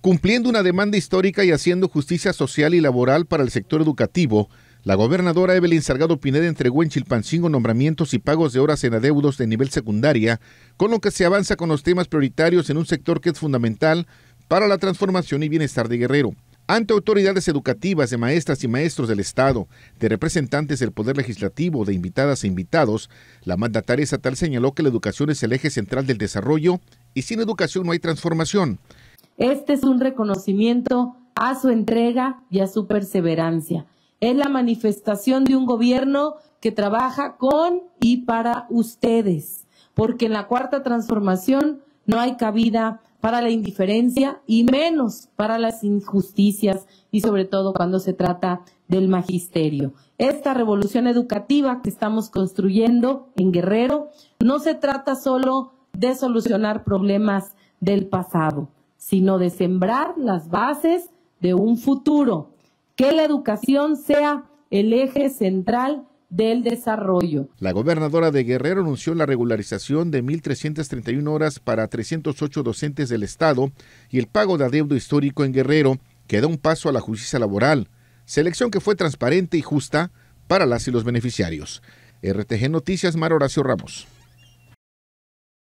Cumpliendo una demanda histórica y haciendo justicia social y laboral para el sector educativo, la gobernadora Evelyn Sargado Pineda entregó en Chilpancingo nombramientos y pagos de horas en adeudos de nivel secundaria, con lo que se avanza con los temas prioritarios en un sector que es fundamental para la transformación y bienestar de Guerrero. Ante autoridades educativas, de maestras y maestros del Estado, de representantes del Poder Legislativo, de invitadas e invitados, la mandataria estatal señaló que la educación es el eje central del desarrollo y sin educación no hay transformación. Este es un reconocimiento a su entrega y a su perseverancia. Es la manifestación de un gobierno que trabaja con y para ustedes, porque en la cuarta transformación no hay cabida para la indiferencia y menos para las injusticias y sobre todo cuando se trata del magisterio. Esta revolución educativa que estamos construyendo en Guerrero no se trata solo de solucionar problemas del pasado, sino de sembrar las bases de un futuro, que la educación sea el eje central del desarrollo. La gobernadora de Guerrero anunció la regularización de 1.331 horas para 308 docentes del Estado y el pago de adeudo histórico en Guerrero, que da un paso a la justicia laboral, selección que fue transparente y justa para las y los beneficiarios. RTG Noticias, Mar Horacio Ramos.